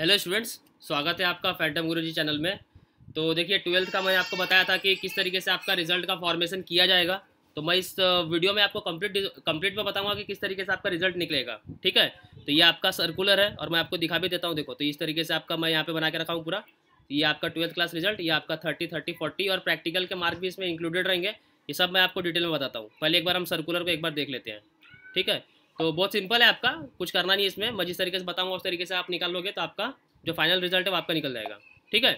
hello students स्वागत है आपका फैटम गुरु जी चैनल में तो देखिए ट्वेल्थ का मैंने आपको बताया था कि किस तरीके से आपका रिजल्ट का फॉर्मेशन किया जाएगा तो मैं इस वीडियो में आपको कंप्लीट कंप्लीट में बताऊंगा कि किस तरीके से आपका रिजल्ट निकलेगा ठीक है तो ये आपका सर्कुलर है और मैं आपको दिखा भी देता हूँ देखो तो इस तरीके से आपका मैं यहाँ पर बना के रखा हूँ पूरा ये आपका ट्वेल्थ क्लास रिजल्ट ये आपका थर्टी थर्टी फोर्टी और प्रैक्टिकल के मार्क भी इसमें इंक्लूडेड रहेंगे ये सब मैं आपको डिटेल में बताता हूँ पहले एक बार हम सर्कुलर को एक बार देख लेते हैं ठीक है तो बहुत सिंपल है आपका कुछ करना नहीं इसमें मैं जिस तरीके से बताऊँगा उस तरीके से आप निकाल लोगे तो आपका जो फाइनल रिजल्ट है वो आपका निकल जाएगा ठीक है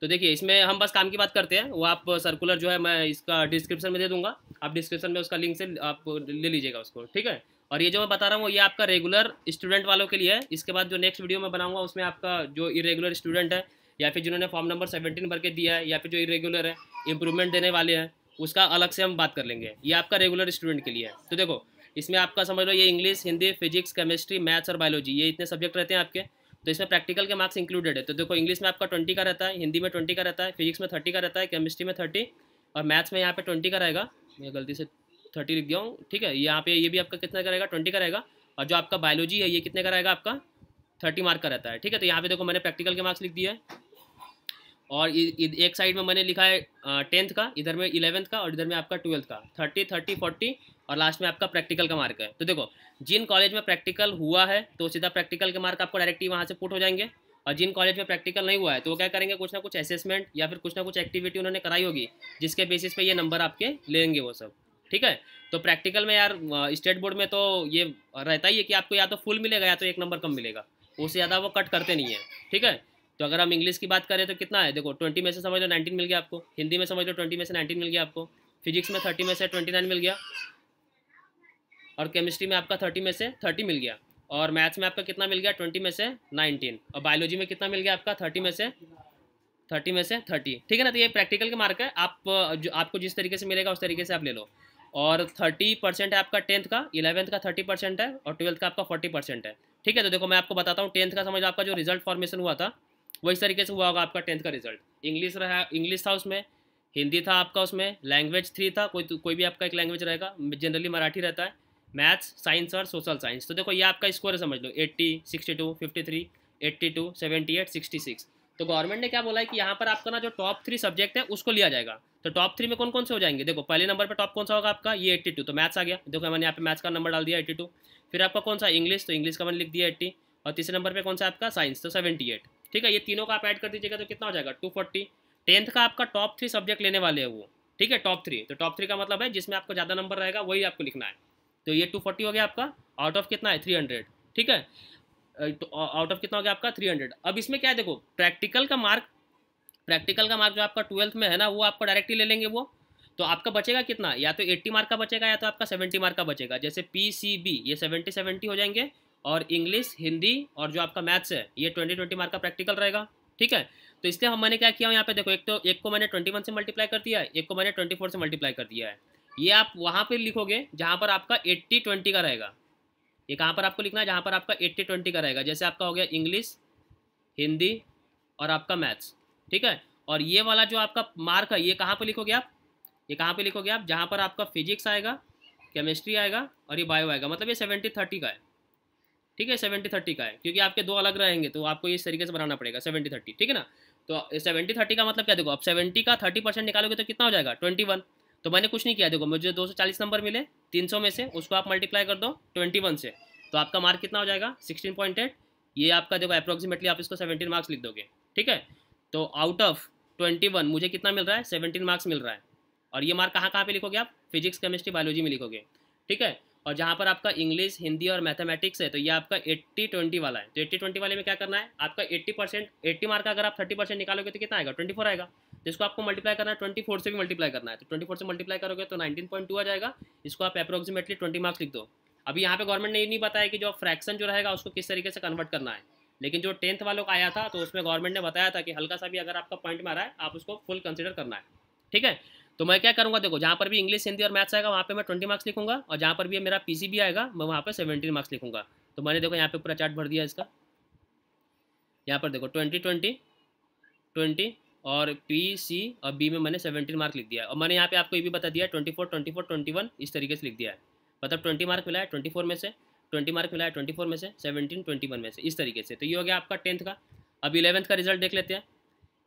तो देखिए इसमें हम बस काम की बात करते हैं वो आप सर्कुलर जो है मैं इसका डिस्क्रिप्शन में दे दूंगा आप डिस्क्रिप्शन में उसका लिंक से आप ले लीजिएगा उसको ठीक है और ये जो मैं बता रहा हूँ ये आपका रेगुलर स्टूडेंट वालों के लिए है इसके बाद जो नेक्स्ट वीडियो मैं बनाऊंगा उसमें आपका जो इरेगुलर स्टूडेंट है या फिर जिन्होंने फॉर्म नंबर सेवेंटीन भर के दिया है या फिर जो इरेगुलर है इंप्रूवमेंट देने वाले हैं उसका अलग से हम बात कर लेंगे ये आपका रेगुलर स्टूडेंट के लिए है तो देखो इसमें आपका समझ लो ये English Hindi physics chemistry maths और बायोलॉजी ये इतने सब्जेक्ट रहते हैं आपके तो इसमें प्रैक्टिकल के मार्क्स इंक्लूडेड है तो देखो इंग्लिश में आपका ट्वेंटी का रहता है हिंदी में ट्वेंटी का रहता है फिजिक्स में थर्टी का रहता है केमिस्ट्री में थर्टी और मैथ्स में यहाँ पे ट्वेंटी का रहेगा मैं गलती से थर्टी लिख दिया हूँ ठीक है यहाँ पे ये भी आपका कितना का रहेगा ट्वेंटी का रहेगा और जो आपका बायोलॉजी है ये कितने का रहेगा आपका थर्टी मार्क का रहता है ठीक है तो यहाँ पे देखो मैंने प्रैक्टिकल के मार्क्स लिख दिए और इ, इ, एक साइड में मैंने लिखा है टेंथ का इधर में इलेवंथ का और इधर में आपका ट्वेल्थ का थर्टी थर्टी फोर्टी और लास्ट में आपका प्रैक्टिकल का मार्क है तो देखो जिन कॉलेज में प्रैक्टिकल हुआ है तो सीधा प्रैक्टिकल के मार्क आपको डायरेक्टली वहाँ से पुट हो जाएंगे और जिन कॉलेज में प्रैक्टिकल नहीं हुआ है तो वो क्या करेंगे कुछ ना कुछ असेसमेंट या फिर कुछ ना कुछ एक्टिविटी उन्होंने कराई होगी जिसके बेसिस पे ये नंबर आपके लेंगे वो सब ठीक है तो प्रैक्टिकल में यार स्टेट बोर्ड में तो ये रहता ही है कि आपको या तो फुल मिलेगा या तो एक नंबर कम मिलेगा उससे ज़्यादा वो कट करते नहीं है ठीक है तो अगर हम इंग्लिश की बात करें तो कितना है देखो ट्वेंटी में से समझ लो नाइनटीन मिल गया आपको हिंदी में समझ लो ट्वेंटी में से नाइनटीन मिल गया आपको फिजिक्स में थर्टी में से ट्वेंटी नाइन मिल गया और केमिस्ट्री में आपका थर्टी में से थर्टी मिल गया और मैथ्स में आपका कितना मिल गया ट्वेंटी में से नाइनटीन और बायोलॉजी में कितना मिल गया आपका थर्टी में से थर्टी में से थर्टी ठीक है ना तो ये प्रैक्टिकल के मार्क है आप जो आपको जिस तरीके से मिलेगा उस तरीके से आप ले लो और थर्टी परसेंट है आपका टेंथ का इलेवंथ का थर्टी परसेंट है और ट्वेल्थ का आपका फोर्टी परसेंट है ठीक है तो देखो मैं आपको बताता हूँ टेंथ का समझ आपका जो रिजल्ट फॉर्मेशन हुआ था वो इस तरीके से हुआ होगा आपका टेंथ का रिजल्ट इंग्लिश रहा इंग्लिश था उसमें हिंदी था आपका उसमें लैंग्वेज थ्री था कोई तो, कोई भी आपका एक लैंग्वेज रहेगा जनरली मराठी रहता है मैथ्स साइंस और सोशल साइंस तो देखो ये आपका स्कोर है समझ लो 80, 62, 53, 82, 78, 66 तो गवर्नमेंट ने क्या बोला है कि यहाँ पर आपका ना जो टॉप थ्री सब्जेक्ट है उसको लिया जाएगा तो टॉप थ्री में कौन कौन से हो जाएंगे देखो पहले नंबर पर टॉप कौन सा होगा आपका ये 82 तो मैथ्स आ गया देखो मैंने यहाँ पे मैथ्स का नंबर डाल दिया एट्टी फिर आपका कौन सा इंग्लिश तो इंग्लिश का मैंने लिख दिया एट्टी और तीसरे नंबर पर कौन सा आपका साइंस तो सेवेंटी ठीक है ये तीनों का आप ऐड कर दीजिएगा तो कितना हो जाएगा टू फोर्टी टेंथ का आपका टॉप थ्री सब्जेक्ट लेने वाले है वो ठीक है टॉप थ्री तो टॉप थ्री का मतलब है जिसमें आपको ज़्यादा नंबर रहेगा वही आपको लिखना है तो ये टू फोर्टी हो गया आपका आउट ऑफ कितना है थ्री हंड्रेड ठीक है तो आउट ऑफ कितना हो गया आपका थ्री हंड्रेड अब इसमें क्या है देखो प्रैक्टिकल का मार्क प्रैक्टिकल का मार्क जो आपका ट्वेल्थ में है ना वो आपको डायरेक्टली ले लेंगे वो तो आपका बचेगा कितना या तो 80 मार्क का बचेगा या तो आपका 70 मार्क का बचेगा जैसे पी सी बी ये 70 70 हो जाएंगे और इंग्लिश हिंदी और जो आपका मैथ्स है ये 20 20 मार्क का प्रैक्टिकल रहेगा ठीक है तो इसलिए हम मैंने क्या किया यहाँ पे देखो एक तो एक को मैंने 21 से मल्टीप्लाई कर दिया है एक को मैंने 24 से मल्टीप्लाई कर दिया है ये आप वहाँ पर लिखोगे जहाँ पर आपका एट्टी ट्वेंटी का रहेगा ये कहाँ पर आपको लिखना है जहाँ पर आपका एट्टी ट्वेंटी का रहेगा जैसे आपका हो गया इंग्लिश हिंदी और आपका मैथ्स ठीक है और ये वाला जो आपका मार्क है ये कहाँ पर लिखोगे आप ये कहाँ पर लिखोगे आप जहाँ पर आपका फिजिक्स आएगा केमिस्ट्री आएगा और ये बायो आएगा मतलब ये सेवेंटी थर्टी का है ठीक है सेवेंटी थर्टी का है क्योंकि आपके दो अलग रहेंगे तो आपको इस तरीके से बनाना पड़ेगा सेवेंटी थर्टी ठीक है ना तो सेवेंटी थर्टी का मतलब क्या देखो आप सेवेंटी का थर्टी परसेंट निकालोगे तो कितना हो जाएगा ट्वेंटी वन तो मैंने कुछ नहीं किया देखो मुझे 240 नंबर मिले 300 में से उसको आप मल्टीप्लाई कर दो 21 से तो आपका मार्क कितना हो जाएगा 16.8 ये आपका देखो अप्रोक्सीमेटली आप इसको 17 मार्क्स लिख दोगे ठीक है तो आउट ऑफ 21 मुझे कितना मिल रहा है 17 मार्क्स मिल रहा है और ये मार्क कहाँ कहाँ पे लिखोगे आप फिजिक्स केमिस्ट्री बायोलॉजी में लिखोगे ठीक है और जहाँ पर आपका इंग्लिश हिंदी और मैथमेटिक्स है तो ये आपका एट्टी ट्वेंटी वाला है तो एट्टी ट्वेंटी वाले में क्या करना है आपका एट्टी परसेंट एट्टी मार्क अगर आप थर्टी परसेंट निकालोगे तो कितना आएगा ट्वेंटी फोर आएगा जिसको आपको मल्टीप्लाई करना है ट्वेंटी फोर से भी मल्टीप्लाई करना है तो ट्वेंटी फोर से मल्टीप्लाई करोगे तो नाइनटीन पॉइंट टू आ जाएगा इसको आप अप्रोक्सीमेटली ट्वेंटी मार्क्स लिख दो अभी यहाँ पे गवर्नमेंट ने ये नहीं बताया कि जो फ्रैक्शन जो रहेगा उसको किस तरीके से कन्वर्ट करना है लेकिन जो टेंथ वालों का आया था तो उसमें गवर्नमेंट ने बताया था कि हल्का सा भी अगर आपका पॉइंट में आ रहा है आप उसको फुल कंसिडर करना है ठीक है तो मैं क्या करूँगा देखो जहाँ पर भी इंग्लिश हिंदी और मैथ्स आएगा वहाँ पर मैं ट्वेंटी मार्क्स लिखूंगा और जहाँ पर भी मेरा पी भी आएगा मैं वहाँ पर सेवेंटीन मार्क्स लिखूंगा तो मैंने देखो यहाँ पे पूरा चार्ट भर दिया इसका यहाँ पर देखो ट्वेंटी ट्वेंटी ट्वेंटी और पी सी और बी में मैंने सेवेंटीन मार्क लिख दिया और मैंने यहाँ पे आपको ये भी बता दिया twenty four twenty four twenty one इस तरीके से लिख दिया है मतलब ट्वेंटी मार्क मिला है ट्वेंटी फोर में से ट्वेंटी मार्क मिला है ट्वेंटी फोर में से सेवेंटीन ट्वेंटी वन में से इस तरीके से तो ये हो गया आपका टेंथ का अब इलेवंथ का रिजल्ट देख लेते हैं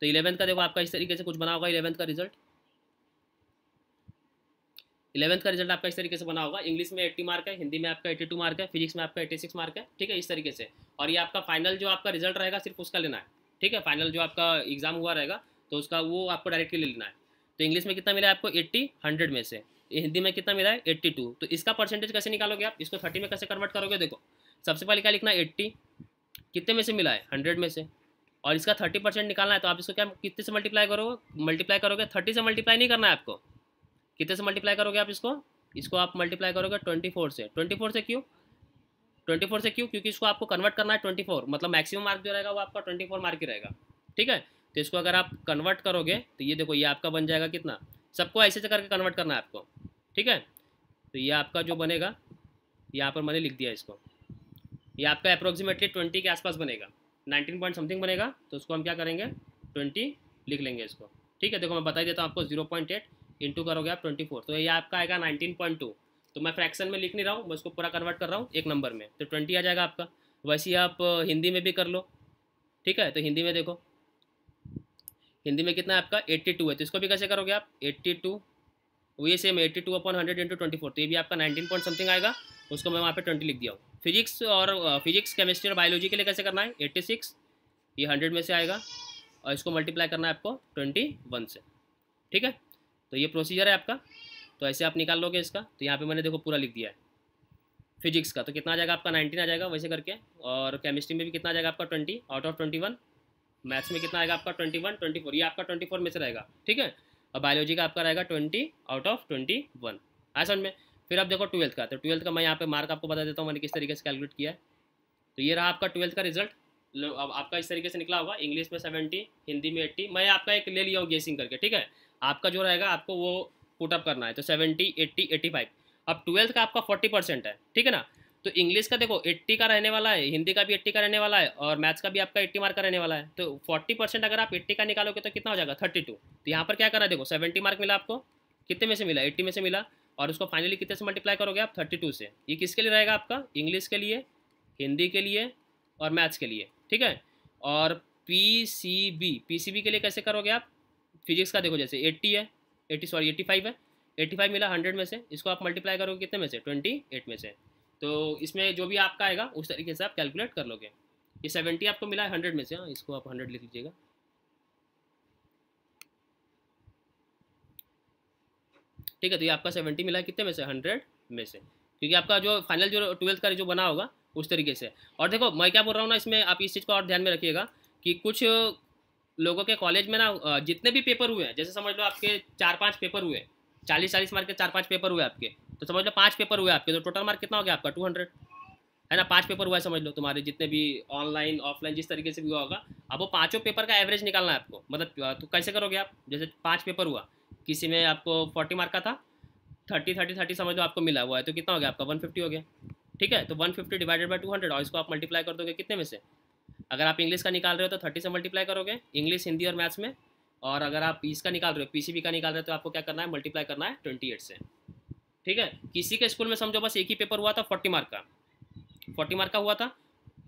तो इलेवंथ का देखो आपका इस तरीके से कुछ बना होगा इलेवंथ का रिजल्ट इलेवंथ का रिजल्ट आपका इस तरीके से बना होगा इंग्लिश में एट्टी मार्क है हिंदी में आपका टू मार्क है फिजिक्स में आपका सिक्स मार्क है ठीक है इस तरीके से और ये आपका फाइनल जो आपका रिजल्ट रहेगा सिर्फ उसका लेना है ठीक है फाइनल जो आपका एग्जाम हुआ रहेगा तो उसका वो आपको डायरेक्टली ले लेना है तो इंग्लिश में कितना मिला है आपको एट्टी हंड्रेड में से हिंदी में कितना मिला है एट्टी टू तो इसका परसेंटेज कैसे निकालोगे आप इसको थर्टी में कैसे कन्वर्ट करोगे देखो सबसे पहले क्या लिखना है एट्टी कितने में से मिला है हंड्रेड में से और इसका थर्टी परसेंट निकालना है तो आप इसको क्या कितने से मल्टीप्लाई करोगे मल्टीप्लाई करोगे थर्टी से मल्टीप्लाई नहीं करना है आपको कितने से मल्टीप्लाई करोगे आप इसको इसको आप मल्टीप्लाई करोगे ट्वेंटी फोर से ट्वेंटी फोर से क्यों ट्वेंटी फोर से क्यों क्योंकि इसको आपको कन्वर्ट करना है ट्वेंटी फोर मतलब मैक्सिमम मार्क जो रहेगा वो आपका ट्वेंटी फोर मार्क ही रहेगा ठीक है तो इसको अगर आप कन्वर्ट करोगे तो ये देखो ये आपका बन जाएगा कितना सबको ऐसे से करके कन्वर्ट करना है आपको ठीक है तो ये आपका जो बनेगा यहाँ पर मैंने लिख दिया इसको ये आपका अप्रोक्सीमेटली ट्वेंटी के आसपास बनेगा नाइनटीन पॉइंट समथिंग बनेगा तो उसको हम क्या करेंगे ट्वेंटी लिख लेंगे इसको ठीक है देखो मैं बता देता हूँ आपको जीरो पॉइंट एट इंटू करोगे आप ट्वेंटी फोर तो ये आपका आएगा नाइनटीन पॉइंट टू तो मैं फ्रैक्शन में लिख नहीं रहा हूँ मैं उसको पूरा कन्वर्ट कर रहा हूँ एक नंबर में तो ट्वेंटी आ जाएगा आपका वैसे आप हिंदी में भी कर लो ठीक है तो हिंदी में देखो हिंदी में कितना है आपका एट्टी टू है तो इसको भी कैसे करोगे आप एट्टी टू वही same eighty two upon hundred into twenty four तो ये भी आपका नाइनटीन पॉइंट समथिंग आएगा उसको मैं वहाँ पे ट्वेंटी लिख दिया हूँ फिजिक्स और फिजिक्स केमिस्ट्री और बायोलॉजी के लिए कैसे करना है एट्टी सिक्स ये हंड्रेड में से आएगा और इसको मल्टीप्लाई करना है आपको ट्वेंटी वन से ठीक है तो ये प्रोसीजर है आपका तो ऐसे आप निकाल लोगे इसका तो यहाँ पे मैंने देखो पूरा लिख दिया है फिजिक्स का तो कितना आ जाएगा आपका नाइनटीन आ जाएगा वैसे करके और केमिस्ट्री में भी कितना आ जाएगा आपका twenty out of twenty one maths में कितना आएगा आपका ट्वेंटी वन ट्वेंटी फोर ये आपका ट्वेंटी फोर में से रहेगा ठीक है और बायोलॉजी का आपका रहेगा twenty out of twenty one आया समझ में फिर आप देखो ट्वेल्थ का तो ट्वेल्थ का मैं यहाँ पे मार्क आपको बता देता हूँ मैंने किस तरीके से कैलकुलेट किया है तो ये रहा आपका ट्वेल्थ का रिजल्ट अब आपका इस तरीके से निकला होगा इंग्लिश में सेवेंटी हिंदी में एट्टी मैं आपका एक ले लिया हूँ गेसिंग करके ठीक है आपका जो रहेगा आपको वो पुटअप करना है तो सेवेंटी एट्टी एट्टी फाइव अब ट्वेल्थ का आपका फोर्टी परसेंट है ठीक है ना तो इंग्लिश का देखो एट्टी का रहने वाला है हिंदी का भी एट्टी का रहने वाला है और मैथ्स का भी आपका एट्टी मार्क का रहने वाला है तो फोर्टी परसेंट अगर आप एट्टी का निकालोगे तो कितना हो जाएगा थर्टी टू तो यहाँ पर क्या करा देखो सेवेंटी मार्क मिला आपको कितने में से मिला एट्टी में से मिला और उसको फाइनली कितने से मल्टीप्लाई करोगे आप थर्टी टू से ये किसके लिए रहेगा आपका इंग्लिश के लिए हिंदी के लिए और मैथ्स के लिए ठीक है और P C B P C B के लिए कैसे करोगे आप फिजिक्स का देखो जैसे एट्टी है एटी सॉरी एट्टी फाइव है एट्टी फाइव मिला हंड्रेड में से इसको आप मल्टीप्लाई करोगे कितने में से ट्वेंटी एट में से तो इसमें जो भी आपका आएगा उस तरीके से आप कैलकुलेट कर लोगे ये सेवेंटी आपको मिला है हंड्रेड में से हाँ इसको आप हंड्रेड लिख लीजिएगा ठीक है तो ये आपका सेवेंटी मिला कितने में से हंड्रेड में से क्योंकि आपका जो फाइनल जो ट्वेल्थ का जो बना होगा उस तरीके से और देखो मैं क्या बोल रहा हूँ ना इसमें आप इस चीज़ को और ध्यान में रखिएगा कि कुछ लोगों के कॉलेज में ना जितने भी पेपर हुए हैं जैसे समझ लो आपके चार पाँच पेपर हुए चालीस चालीस मार्क के चार पाँच पेपर हुए आपके तो समझ लो पाँच पेपर हुए आपके तो टोटल मार्क कितना हो गया आपका टू हंड्रेड है ना पाँच पेपर हुआ है समझ लो तुम्हारे जितने भी ऑनलाइन ऑफलाइन जिस तरीके से भी हुआ होगा अब वो पाँचों पेपर का एवरेज निकालना है आपको मतलब तो कैसे करोगे आप जैसे पाँच पेपर हुआ किसी में आपको फोर्टी मार्क का था थर्टी थर्टी थर्टी समझ लो आपको मिला हुआ है तो कितना हो गया आपका वन फिफ्टी हो गया ठीक है तो one fifty divided by two hundred और इसको आप मल्टीप्लाई कर दोगे कितने में से अगर आप इंग्लिश का निकाल रहे हो तो थर्टी से मल्टीप्लाई करोगे इंग्लिश हिंदी और मैथ्स में और अगर आप इसका निकाल रहे हो पीसीबी का निकाल रहे हो तो आपको क्या करना है मल्टीप्लाई करना है ट्वेंटी एट से ठीक है किसी के स्कूल में समझो बस एक ही पेपर हुआ था फोर्टी मार्क का फोर्टी मार्क का हुआ था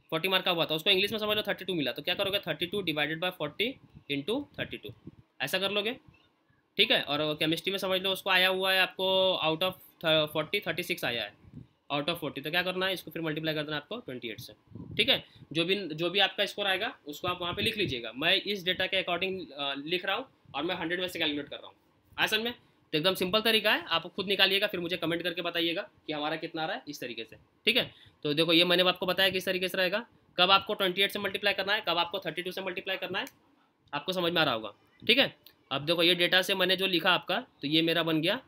फोर्टी मार्क का हुआ था उसको इंग्लिश में समझ लो थर्टी टू मिला तो क्या करोगे thirty two divided by forty into thirty two ऐसा कर लोगे ठीक है और केमिस्ट्री में समझ लो उसको आया हुआ है आपको out of forty thirty six आया है आउट ऑफ फोर्टी तो क्या करना है इसको फिर मल्टीप्लाई कर देना आपको ट्वेंटी एट से ठीक है जो भी जो भी आपका स्कोर आएगा उसको आप वहाँ पे लिख लीजिएगा मैं इस डेटा के अकॉर्डिंग लिख रहा हूँ और मैं हंड्रेड में से कैलकुलेट कर रहा हूँ आसन में तो एकदम सिंपल तरीका है आप खुद निकालिएगा फिर मुझे कमेंट करके बताइएगा कि हमारा कितना आ रहा है इस तरीके से ठीक है तो देखो ये मैंने आपको बताया किस तरीके से रहेगा कब आपको ट्वेंटी एट से मल्टीप्लाई करना है कब आपको थर्टी टू से मल्टीप्लाई करना है आपको समझ में आ रहा होगा ठीक है अब देखो ये डेटा से मैंने जो लिखा आपका तो ये मेरा बन गया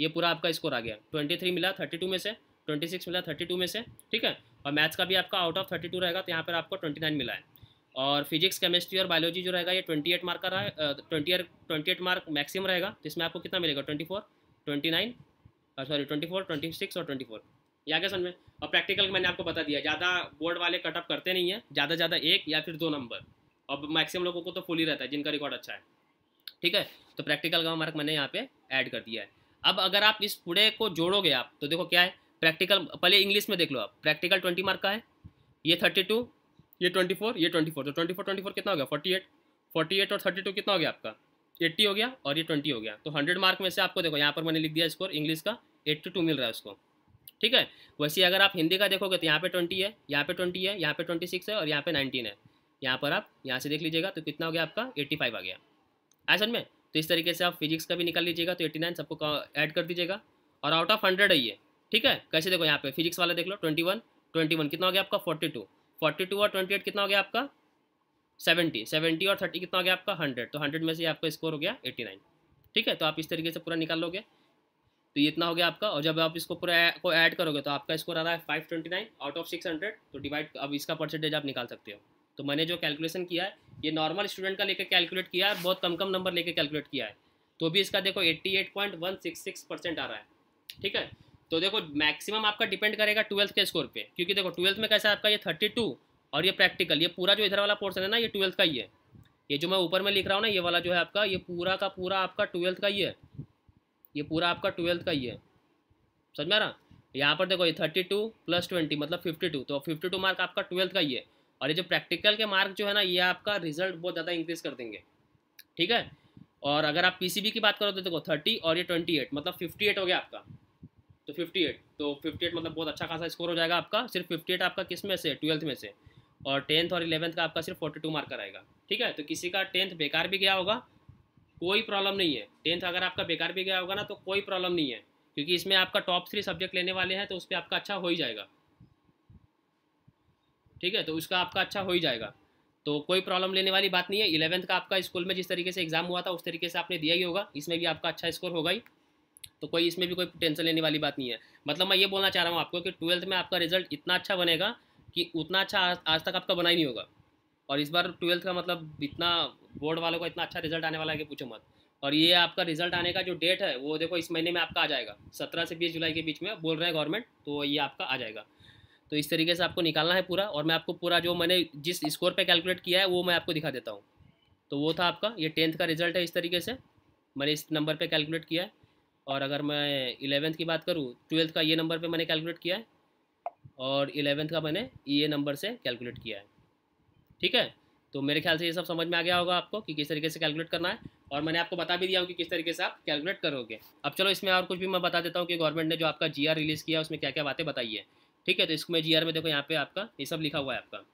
ये पूरा आपका स्कोर आ गया ट्वेंटी थ्री मिला थर्टी टू में से ट्वेंटी सिक्स मिला थर्टी टू में से ठीक है और मैथ्स का भी आपका आउट ऑफ थर्टी टू रहेगा तो यहाँ पर आपको ट्वेंटी नाइन मिला है और फिजिक्स केमिस्ट्री और बायोलॉजी जो रहेगा ये ट्वेंटी एट मार्क का रहा है twenty twenty eight mark maximum रहेगा तो इसमें आपको कितना मिलेगा twenty four twenty nine sorry twenty four twenty six और ट्वेंटी फोर या क्या समझ और प्रैक्टिकल मैंने आपको बता दिया ज़्यादा बोर्ड वाले कटअप करते नहीं है ज़्यादा ज़्यादा एक या फिर दो नंबर और मैक्सिमम लोगों को तो फुल ही रहता है जिनका रिकॉर्ड अच्छा है ठीक है तो प्रैक्टिकल का मार्क मैंने यहाँ पे ऐड कर दिया है अब अगर आप इस पूरे को जोड़ोगे आप तो देखो क्या है प्रैक्टिकल पहले इंग्लिश में देख लो आप प्रैक्टिकल ट्वेंटी मार्क का है ये थर्टी टू ये ट्वेंटी फोर ये ट्वेंटी फोर तो ट्वेंटी फोर ट्वेंटी फोर कितना हो गया फोर्टी एट फोर्टी एट और थर्टी टू कितना हो गया आपका एट्टी हो गया और ये ट्वेंटी हो गया तो हंड्रेड मार्क में से आपको देखो यहाँ पर मैंने लिख दिया स्कोर इंग्लिश का एट्टी टू मिल रहा है उसको ठीक है वैसे अगर आप हिंदी का देखोगे तो यहाँ पे ट्वेंटी है यहाँ पे ट्वेंटी है यहाँ पे ट्वेंटी सिक्स है और यहाँ पे नाइनटीन है यहाँ पर आप यहाँ से देख लीजिएगा तो कितना हो गया आपका एट्टी फाइव आ गया आया समझ में तो इस तरीके से आप फिजिक्स का भी निकाल लीजिएगा तो एट्टी नाइन सबको ऐड कर दीजिएगा और आउट ऑफ हंड्रेड है ये ठीक है कैसे देखो यहाँ पे फिजिक्स वाला देख लो ट्वेंटी वन ट्वेंटी वन कितना हो गया आपका फोर्टी टू फोर्टी टू और ट्वेंटी एट कितना हो गया आपका सेवेंटी सेवेंटी और थर्टी कितना हो गया आपका हंड्रेड तो हंड्रेड में से आपका स्कोर हो गया एट्टी नाइन ठीक है तो आप इस तरीके से पूरा निकाल लोगे तो ये इतना हो गया आपका और जब आप इसको पूरा को ऐड करोगे तो आपका स्कोर आ रहा है five twenty nine out of six hundred तो डिवाइड अब इसका परसेंटेज आप निकाल सकते हो तो मैंने जो कैलकुलेशन किया है ये नॉर्मल स्टूडेंट का लेकर कैलकुलेट किया है बहुत कम कम नंबर लेकर कैलकुलेट किया है तो भी इसका देखो eighty eight point one six six percent आ रहा है ठीक है तो देखो मैक्सिमम आपका डिपेंड करेगा ट्वेल्थ के स्कोर पे क्योंकि देखो ट्वेल्थ में कैसा आपका ये थर्टी टू और ये प्रैक्टिकल ये पूरा जो इधर वाला पोर्सन है ना ये ट्वेल्थ का ही है ये जो मैं ऊपर में लिख रहा हूँ ना ये वाला जो है आपका ये पूरा का पूरा आपका ट्वेल्थ का ही है ये पूरा आपका ट्वेल्थ का ही है समझ में आ रहा यहाँ पर देखो ये थर्टी टू प्लस ट्वेंटी मतलब फिफ्टी टू तो फिफ्टी टू मार्क आपका ट्वेल्थ का ही है और ये जो प्रैक्टिकल के मार्क जो है ना ये आपका रिजल्ट बहुत ज़्यादा इंक्रीज कर देंगे ठीक है और अगर आप पीसीबी की बात करो तो देखो थर्टी और ये ट्वेंटी एट मतलब फिफ्टी एट हो गया आपका तो 58 तो 58 मतलब बहुत अच्छा खासा स्कोर हो जाएगा आपका सिर्फ 58 आपका किस में से ट्वेल्थ में से और टेंथ और इलेवंथ का आपका सिर्फ 42 मार्क आएगा ठीक है तो किसी का टेंथ बेकार भी गया होगा कोई प्रॉब्लम नहीं है टेंथ अगर आपका बेकार भी गया होगा ना तो कोई प्रॉब्लम नहीं है क्योंकि इसमें आपका टॉप थ्री सब्जेक्ट लेने वाले हैं तो उस पर आपका अच्छा हो ही जाएगा ठीक है तो उसका आपका अच्छा हो ही जाएगा तो कोई प्रॉब्लम लेने वाली बात नहीं है इलेवंथ का आपका स्कूल में जिस तरीके से एग्जाम हुआ था उस तरीके से आपने दिया ही होगा इसमें भी आपका अच्छा स्कोर होगा ही तो कोई इसमें भी कोई टेंशन लेने वाली बात नहीं है मतलब मैं ये बोलना चाह रहा हूँ आपको कि ट्वेल्थ में आपका रिजल्ट इतना अच्छा बनेगा कि उतना अच्छा आज, तक आपका बना ही नहीं होगा और इस बार ट्वेल्थ का मतलब इतना बोर्ड वालों का इतना अच्छा रिजल्ट आने वाला है कि पूछो मत और ये आपका रिजल्ट आने का जो डेट है वो देखो इस महीने में आपका आ जाएगा सत्रह से बीस जुलाई के बीच में बोल रहे हैं गवर्नमेंट तो ये आपका आ जाएगा तो इस तरीके से आपको निकालना है पूरा और मैं आपको पूरा जो मैंने जिस स्कोर पर कैलकुलेट किया है वो मैं आपको दिखा देता हूँ तो वो था आपका ये टेंथ का रिजल्ट है इस तरीके से मैंने इस नंबर पर कैलकुलेट किया है और अगर मैं इलेवेंथ की बात करूँ ट्वेल्थ का ये नंबर पे मैंने कैलकुलेट किया है और इलेवेंथ का मैंने ये नंबर से कैलकुलेट किया है ठीक है तो मेरे ख्याल से ये सब समझ में आ गया होगा आपको कि किस तरीके से कैलकुलेट करना है और मैंने आपको बता भी दिया हूँ कि किस तरीके से आप कैलकुलेट करोगे अब चलो इसमें और कुछ भी मैं बता देता हूँ कि गवर्नमेंट ने जो आपका जी रिलीज़ किया उसमें क्या क्या बातें बताई है ठीक है तो इसमें जी में देखो यहाँ पे आपका ये सब लिखा हुआ है आपका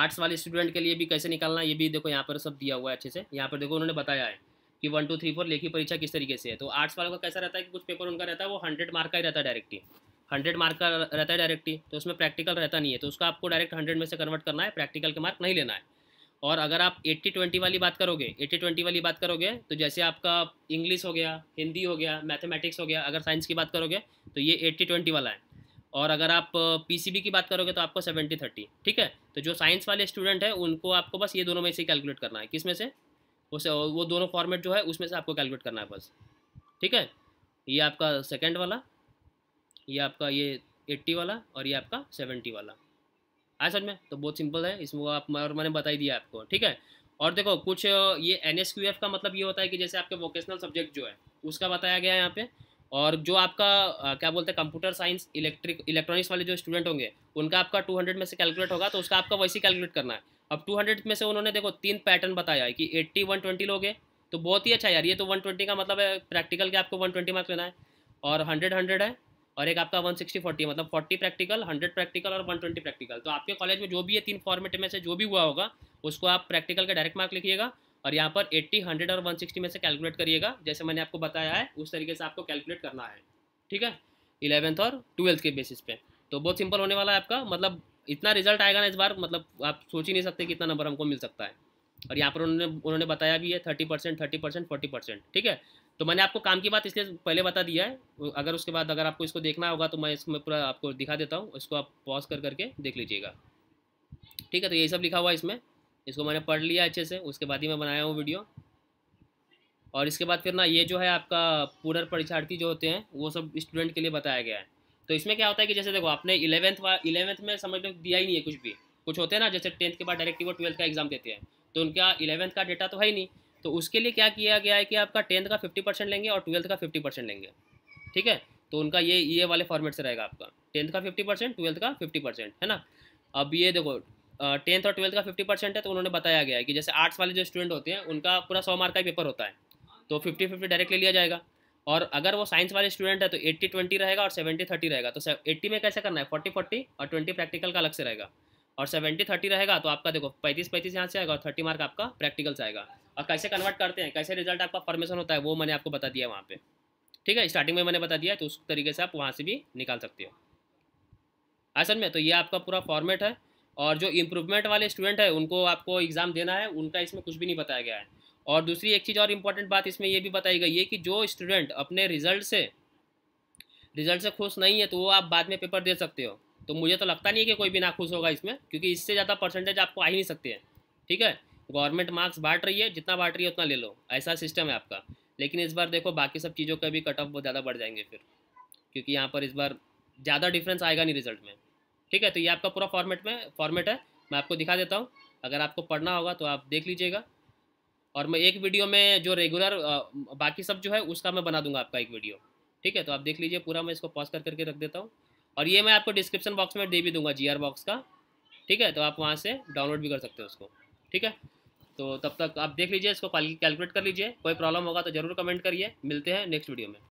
आर्ट्स वाले स्टूडेंट के लिए भी कैसे निकालना ये भी देखो यहाँ पर सब दिया हुआ है अच्छे से यहाँ पर देखो उन्होंने बताया है कि वन टू थ्री फोर लेखी परीक्षा किस तरीके से है तो आर्ट्स वालों का कैसा रहता है कि कुछ पेपर उनका रहता है वो हंड्रेड मार्क का ही रहता है डायरेक्टली हंड्रेड मार्क का रहता है डायरेक्टली तो उसमें प्रैक्टिकल रहता नहीं है तो उसका आपको डायरेक्ट हंड्रेड में से कन्वर्ट करना है प्रैक्टिकल के मार्क नहीं लेना है और अगर आप एट्टी ट्वेंटी वाली बात करोगे एट्टी ट्वेंटी वाली बात करोगे तो जैसे आपका इंग्लिश हो गया हिंदी हो गया मैथमेटिक्स हो गया अगर साइंस की बात करोगे तो ये एट्टी ट्वेंटी वाला है और अगर आप पी की बात करोगे तो आपको सेवेंटी थर्टी ठीक है तो जो साइंस वाले स्टूडेंट हैं उनको आपको बस ये दोनों में से कैलकुलेट करना है किस में से उसे वो दोनों फॉर्मेट जो है उसमें से आपको कैलकुलेट करना है बस ठीक है ये आपका सेकेंड वाला ये आपका ये एट्टी वाला और ये आपका सेवेंटी वाला आया समझ में तो बहुत सिंपल है इसमें आप और मैंने बताई दिया आपको ठीक है और देखो कुछ ये एन का मतलब ये होता है कि जैसे आपके वोकेशनल सब्जेक्ट जो है उसका बताया गया है यहाँ पे और जो आपका आ, क्या बोलते हैं कंप्यूटर साइंस इलेक्ट्रिक इलेक्ट्रॉनिक्स वाले जो स्टूडेंट होंगे उनका आपका 200 में से कैलकुलेट होगा तो उसका आपका वैसे ही कैलकुलेट करना है अब 200 में से उन्होंने देखो तीन पैटर्न बताया है कि 80 120 लोगे तो बहुत ही अच्छा यार ये तो 120 का मतलब है प्रैक्टिकल के आपको 120 मार्क्स लेना है और 100 100 है और एक आपका 160 सिक्सटी फोर्टी मतलब 40 प्रैक्टिकल 100 प्रैक्टिकल और 120 प्रैक्टिकल तो आपके कॉलेज में जो भी ये तीन फॉर्मेट में से जो भी हुआ होगा उसको आप प्रैक्टिकल का डायरेक्ट मार्क लिखिएगा और यहाँ पर एट्टी हंड्रेड और सिक्सटी में से कैलकुलेट करिएगा जैसे मैंने आपको बताया है उस तरीके से आपको कैलकुलेट करना है ठीक है इलेवंथ और ट्वेल्थ के बेसिस पे तो बहुत सिंपल होने वाला है आपका मतलब इतना रिजल्ट आएगा ना इस बार मतलब आप सोच ही नहीं सकते कितना नंबर हमको मिल सकता है और यहाँ पर उन्होंने उन्होंने बताया भी है thirty percent thirty percent forty percent ठीक है तो मैंने आपको काम की बात इसलिए पहले बता दिया है अगर उसके बाद अगर आपको इसको देखना होगा तो मैं इसमें पूरा आपको दिखा देता हूँ इसको आप पॉज कर करके देख लीजिएगा ठीक है तो यही सब लिखा हुआ है इसमें इसको मैंने पढ़ लिया अच्छे से उसके बाद ही मैं बनाया हूँ वीडियो और इसके बाद फिर ना ये जो है आपका पूर्व परीक्षार्थी जो होते हैं वो सब स्टूडेंट के लिए बताया गया है तो इसमें क्या होता है कि जैसे देखो आपने इलेवंथ इलेवंथ में समझ लो दिया ही नहीं है कुछ भी कुछ होते हैं ना जैसे टेंथ के बाद डायरेक्टली वो ट्वेल्थ का एग्जाम देते हैं तो उनका इलेवंथ का डेटा तो है ही नहीं तो उसके लिए क्या किया गया है कि आपका टेंथ का फिफ्टी परसेंट लेंगे और ट्वेल्थ का फिफ्टी परसेंट लेंगे ठीक है तो उनका ये ये वाले फॉर्मेट से रहेगा आपका टेंथ का फिफ्टी परसेंट ट्वेल्थ का फिफ्टी परसेंट है ना अब ये देखो टेंथ और ट्वेल्थ का फिफ्टी परसेंट है तो उन्होंने बताया गया है कि जैसे आर्ट्स वाले जो स्टूडेंट होते हैं उनका पूरा सौ मार्क का पेपर होता है तो फिफ्टी फिफ्टी डायरेक्टली लिया जाएगा और अगर वो साइंस वाले स्टूडेंट है तो एट्टी ट्वेंटी रहेगा और सेवेंटी थर्टी रहेगा तो एट्टी में कैसे करना है फोर्टी फोर्टी और ट्वेंटी प्रैक्टिकल का अलग से रहेगा और सेवेंटी थर्टी रहेगा तो आपका देखो पैंतीस पैंतीस यहाँ से आएगा और थर्टी मार्क आपका प्रैक्टिकल से आएगा और कैसे कन्वर्ट करते हैं कैसे रिजल्ट आपका फॉर्मेशन होता है वो मैंने आपको बता दिया वहाँ पे ठीक है स्टार्टिंग में मैंने बता दिया तो उस तरीके से आप वहाँ से भी निकाल सकते हो असल में तो ये आपका पूरा फॉर्मेट है और जो इम्प्रूवमेंट वाले स्टूडेंट है उनको आपको एग्ज़ाम देना है उनका इसमें कुछ भी नहीं बताया गया है और दूसरी एक चीज़ और इम्पोर्टेंट बात इसमें यह भी बताई गई है कि जो स्टूडेंट अपने रिजल्ट से रिजल्ट से खुश नहीं है तो वो आप बाद में पेपर दे सकते हो तो मुझे तो लगता नहीं है कि कोई भी ना खुश होगा इसमें क्योंकि इससे ज़्यादा परसेंटेज आपको आ ही नहीं सकते हैं ठीक है गवर्नमेंट मार्क्स बांट रही है जितना बांट रही है उतना ले लो ऐसा सिस्टम है आपका लेकिन इस बार देखो बाकी सब चीज़ों का भी कट ऑफ बहुत ज़्यादा बढ़ जाएंगे फिर क्योंकि यहाँ पर इस बार ज़्यादा डिफरेंस आएगा नहीं रिजल्ट में ठीक है तो ये आपका पूरा फॉर्मेट में फॉर्मेट है मैं आपको दिखा देता हूँ अगर आपको पढ़ना होगा तो आप देख लीजिएगा और मैं एक वीडियो में जो रेगुलर बाकी सब जो है उसका मैं बना दूंगा आपका एक वीडियो ठीक है तो आप देख लीजिए पूरा मैं इसको पॉज कर करके रख देता हूँ और ये मैं आपको डिस्क्रिप्शन बॉक्स में दे भी दूंगा जी बॉक्स का ठीक है तो आप वहाँ से डाउनलोड भी कर सकते हो उसको ठीक है तो तब तक आप देख लीजिए इसको कैलकुलेट कर लीजिए कोई प्रॉब्लम होगा तो ज़रूर कमेंट करिए मिलते हैं नेक्स्ट वीडियो में